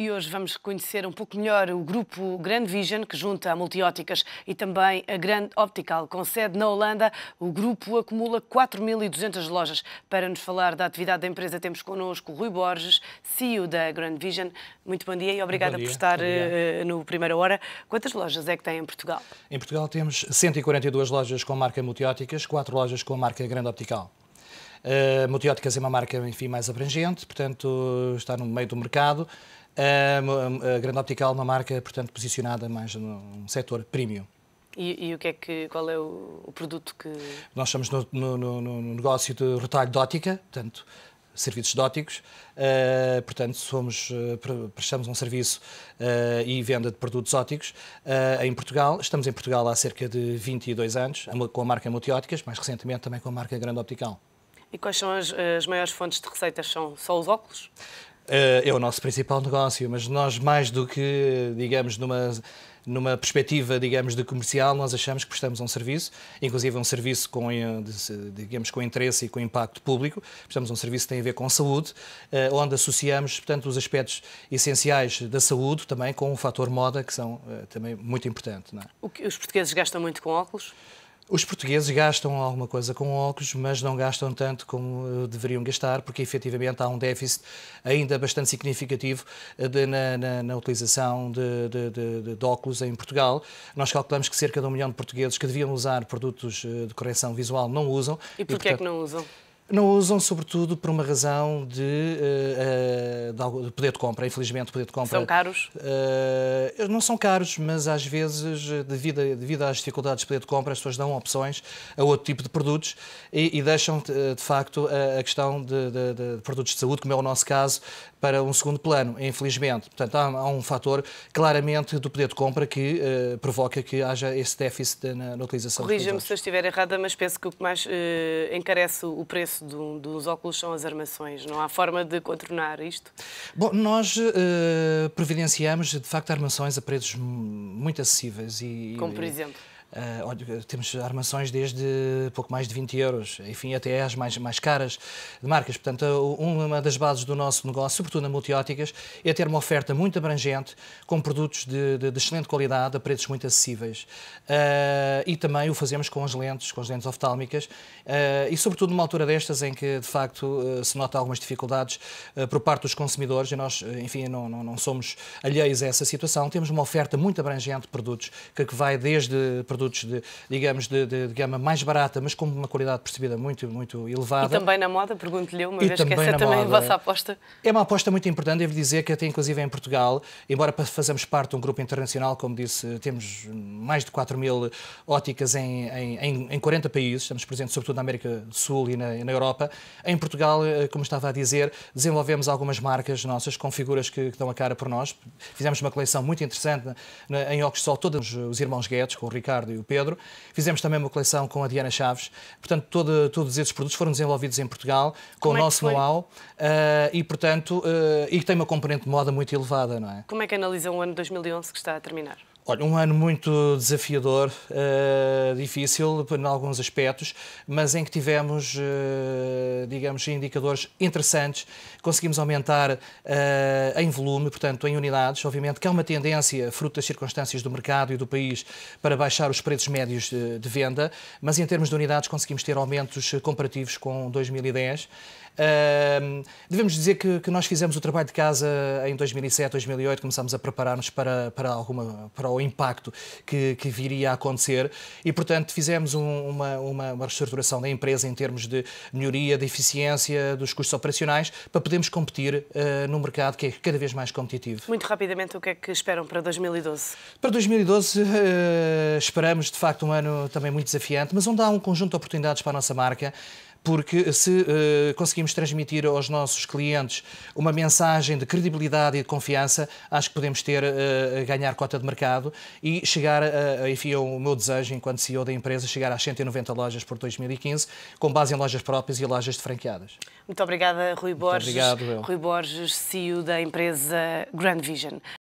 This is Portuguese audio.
e hoje vamos conhecer um pouco melhor o grupo Grand Vision, que junta a Multióticas e também a Grand Optical, com sede na Holanda. O grupo acumula 4.200 lojas. Para nos falar da atividade da empresa, temos connosco Rui Borges, CEO da Grand Vision. Muito bom dia e obrigada dia. por estar uh, no Primeira Hora. Quantas lojas é que tem em Portugal? Em Portugal temos 142 lojas com marca Multióticas, 4 lojas com a marca Grand Optical. Uh, Multióticas é uma marca, enfim, mais abrangente, portanto, está no meio do mercado. Uh, a Grande Optical é uma marca, portanto, posicionada mais num setor premium. E, e, o que é que, qual é o, o produto que... Nós estamos no, no, no, negócio de retalho de ótica, portanto, serviços de óticos, uh, portanto, somos, prestamos um serviço uh, e venda de produtos óticos em Portugal. Estamos em Portugal há cerca de 22 anos, com a marca Multióticas, mais recentemente também com a marca Grande Optical. E quais são as, as maiores fontes de receitas? São só os óculos? Eh, é o nosso principal negócio, mas nós, mais do que, digamos, numa numa perspectiva, digamos, de comercial, nós achamos que prestamos um serviço, inclusive um serviço com, eh, digamos, com interesse e com impacto público, prestamos um serviço que tem a ver com saúde, eh, onde associamos, portanto, os aspectos essenciais da saúde também com o fator moda, que são também muito importantes. É? Os portugueses gastam muito com óculos? Os portugueses gastam alguma coisa com óculos, mas não gastam tanto como eh, deveriam gastar, porque efetivamente há um déficit ainda bastante significativo eh, de, na, na, na, utilização de, de, de, óculos em Portugal. Nós calculamos que cerca de um milhão de portugueses que deviam usar produtos eh, de correção visual não usam. E porquê é que não usam? Não usam, sobretudo, por uma razão de, uh, de poder de compra, infelizmente, poder de compra. São caros? Uh, não são caros, mas às vezes, devido, a, devido às dificuldades de poder de compra, as pessoas dão opções a outro tipo de produtos e, e deixam, de, facto, a, a questão de, de, de, produtos de saúde, como é o nosso caso, para um segundo plano, infelizmente. Portanto, há, há um fator claramente do poder de compra que uh, provoca que haja esse déficit na, na utilização Corrija-me se eu estiver errada, mas penso que o que mais encarece o preço do, dos óculos são as armações. Não há forma de contornar isto? Bom, nós uh, providenciamos, de facto, armações a preços muito acessíveis. E, Como, por exemplo? E, Uh, temos armações desde pouco mais de 20 euros, enfim, até as mais, mais caras de marcas. Portanto, uma das bases do nosso negócio, sobretudo na multióticas, é ter uma oferta muito abrangente, com produtos de, de, de excelente qualidade, a preços muito acessíveis. Uh, e também o fazemos com as lentes, com as lentes oftálmicas, uh, e sobretudo numa altura destas em que, de facto, se nota algumas dificuldades por parte dos consumidores, e nós, enfim, não, não, não somos alheios a essa situação, temos uma oferta muito abrangente de produtos, que, que vai desde produtos produtos, de, digamos, de, de, de, gama mais barata, mas com uma qualidade percebida muito, muito elevada. E também na moda, pergunto-lhe, uma e vez que essa também é a vossa aposta. É uma aposta muito importante, devo dizer, que até inclusive é em Portugal, embora fazemos parte de um grupo internacional, como disse, temos mais de 4 mil óticas em, em, em 40 países, estamos presentes sobretudo na América do Sul e na, e na Europa. Em Portugal, eh, como estava a dizer, desenvolvemos algumas marcas nossas com figuras que, que dão a cara por nós. Fizemos uma coleção muito interessante na, na, em Oxol, todos os irmãos Guedes, com o Ricardo Ricardo e o Pedro. Fizemos também uma coleção com a Diana Chaves. Portanto, todo, todos esses produtos foram desenvolvidos em Portugal, com Como o é nosso é know-how, uh, e, portanto, uh, e tem uma componente de moda muito elevada, não é? Como é que analisa o ano 2011 que está a terminar? Olha, um ano muito desafiador, uh, difícil em alguns aspectos, mas em que tivemos, uh, digamos, indicadores interessantes. Conseguimos aumentar uh, em volume, portanto, em unidades. Obviamente que há é uma tendência, fruto das circunstâncias do mercado e do país, para baixar os preços médios de, de venda, mas em termos de unidades conseguimos ter aumentos comparativos com 2010. Uh, ehm, devemos dizer que, que, nós fizemos o trabalho de casa em 2007, 2008, começámos a preparar-nos para, para, alguma, para o impacto que, que viria a acontecer. E, portanto, fizemos um, uma, uma, uma reestruturação da empresa em termos de melhoria da eficiência dos custos operacionais para podermos competir uh, mercado que é cada vez mais competitivo. Muito rapidamente, o que é que esperam para 2012? Para 2012, uh, eh, esperamos, de facto, um ano também muito desafiante, mas onde há um conjunto de oportunidades para a nossa marca porque se uh, conseguimos transmitir aos nossos clientes uma mensagem de credibilidade e de confiança, acho que podemos ter uh, ganhar cota de mercado e chegar, a, enfim, o meu desejo enquanto CEO da empresa, chegar às 190 lojas por 2015, com base em lojas próprias e lojas de franqueadas. Muito obrigada, Rui Borges. Muito obrigado, eu. Rui Borges, CEO da empresa Grand Vision.